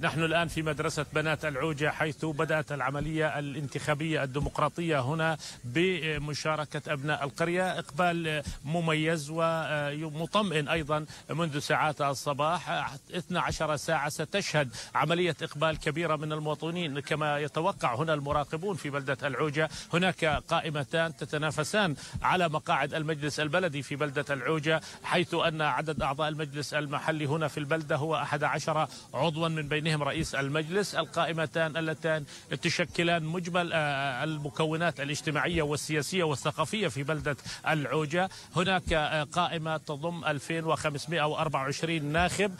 نحن الآن في مدرسة بنات العوجة حيث بدأت العملية الانتخابية الديمقراطية هنا بمشاركة أبناء القرية إقبال مميز ومطمئن أيضا منذ ساعات الصباح 12 ساعة ستشهد عملية إقبال كبيرة من المواطنين كما يتوقع هنا المراقبون في بلدة العوجة هناك قائمتان تتنافسان على مقاعد المجلس البلدي في بلدة العوجة حيث أن عدد أعضاء المجلس المحلي هنا في البلدة هو 11 عضوا من بينهم رئيس المجلس القائمتان اللتان تشكلان مجمل آه، آه، المكونات الاجتماعية والسياسية والثقافية في بلدة العوجة هناك آه، قائمة تضم 2524 ناخب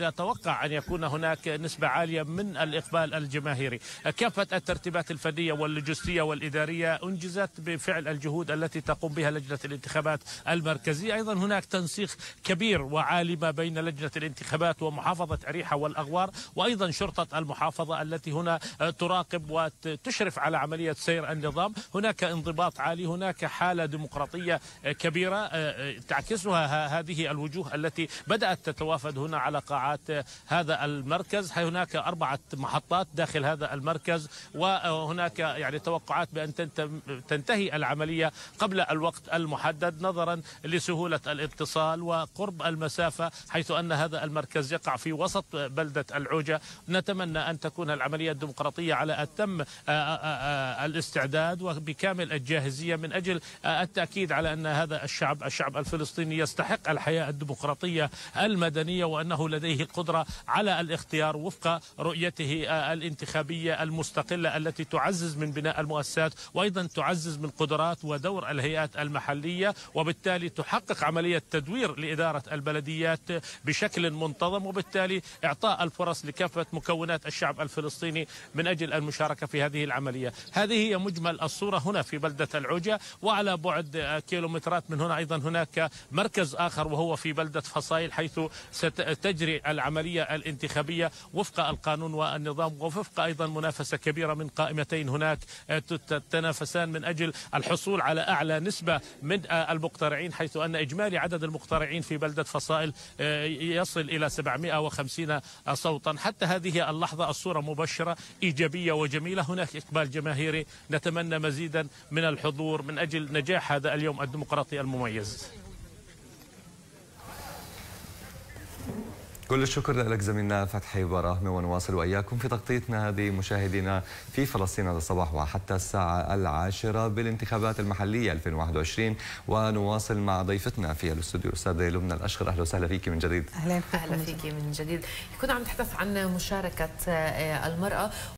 نتوقع أن يكون هناك نسبة عالية من الإقبال الجماهيري كافة الترتيبات الفنية واللوجستية والإدارية أنجزت بفعل الجهود التي تقوم بها لجنة الانتخابات المركزية أيضا هناك تنسيق كبير وعالي ما بين لجنة الانتخابات ومحافظة أريحة والأغوار الحوار وايضا شرطه المحافظه التي هنا تراقب وتشرف على عمليه سير النظام، هناك انضباط عالي، هناك حاله ديمقراطيه كبيره آه، آه، تعكسها هذه الوجوه التي بدات تتوافد هنا على قاعات هذا المركز، هناك اربعه محطات داخل هذا المركز وهناك يعني توقعات بان تنتهي العمليه قبل الوقت المحدد نظرا لسهوله الاتصال وقرب المسافه حيث ان هذا المركز يقع في وسط بلده قيادة العوجة نتمنى أن تكون العملية الديمقراطية على أتم آه، آه، آه، الاستعداد وبكامل الجاهزية من أجل التأكيد على أن هذا الشعب الشعب الفلسطيني يستحق الحياة الديمقراطية المدنية وأنه لديه القدرة على الاختيار وفق رؤيته الانتخابية المستقلة التي تعزز من بناء المؤسسات وأيضا تعزز من قدرات ودور الهيئات المحلية وبالتالي تحقق عملية تدوير لإدارة البلديات بشكل منتظم وبالتالي إعطاء الفرص لكافة مكونات الشعب الفلسطيني من أجل المشاركة في هذه العملية هذه هي مجمل الصورة هنا في بلدة العوجة وعلى بعد كيلومترات من هنا أيضا هناك مركز آخر وهو في بلدة فصائل حيث ستجري العملية الانتخابية وفق القانون والنظام ووفق أيضا منافسة كبيرة من قائمتين هناك تتنافسان من أجل الحصول على أعلى نسبة من المقترعين حيث أن إجمالي عدد المقترعين في بلدة فصائل يصل إلى 750 صوتا حتى هذه اللحظة الصورة مبشرة إيجابية وجميلة هناك إقبال جماهيري نتمنى مزيدا من الحضور من أجل نجاح هذا اليوم الديمقراطي المميز كل الشكر لك زميلنا فتحي براهمة ونواصل وإياكم في تغطيتنا هذه مشاهدينا في فلسطين هذا الصباح وحتى الساعة العاشرة بالانتخابات المحلية 2021 ونواصل مع ضيفتنا في الاستوديو الأستاذة لبنى الأشهر أهلا وسهلا فيك من جديد أهلا وسهلا أهلا فيك من جديد كنا عم نتحدث عن مشاركة آه، المرأة